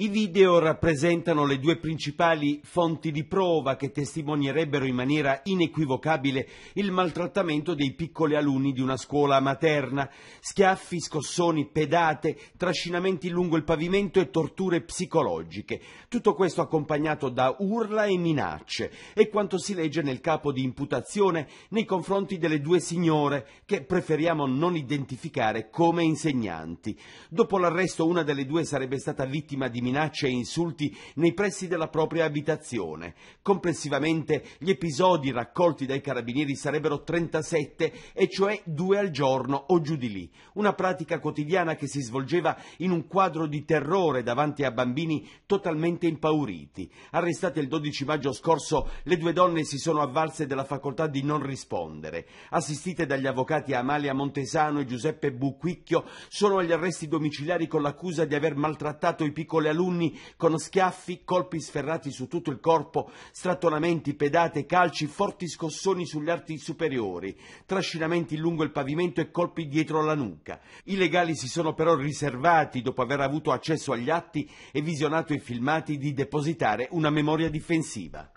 I video rappresentano le due principali fonti di prova che testimonierebbero in maniera inequivocabile il maltrattamento dei piccoli alunni di una scuola materna. Schiaffi, scossoni, pedate, trascinamenti lungo il pavimento e torture psicologiche. Tutto questo accompagnato da urla e minacce. E quanto si legge nel capo di imputazione nei confronti delle due signore che preferiamo non identificare come insegnanti. Dopo l'arresto una delle due sarebbe stata vittima di minacce minacce e insulti nei pressi della propria abitazione. Complessivamente gli episodi raccolti dai carabinieri sarebbero 37, e cioè due al giorno o giù di lì. Una pratica quotidiana che si svolgeva in un quadro di terrore davanti a bambini totalmente impauriti. Arrestate il 12 maggio scorso, le due donne si sono avvalse della facoltà di non rispondere. Assistite dagli avvocati Amalia Montesano e Giuseppe Buquicchio, sono agli arresti domiciliari con l'accusa di aver maltrattato i piccoli alunni alunni con schiaffi, colpi sferrati su tutto il corpo, strattonamenti, pedate, calci, forti scossoni sugli arti superiori, trascinamenti lungo il pavimento e colpi dietro la nuca. I legali si sono però riservati, dopo aver avuto accesso agli atti e visionato i filmati, di depositare una memoria difensiva.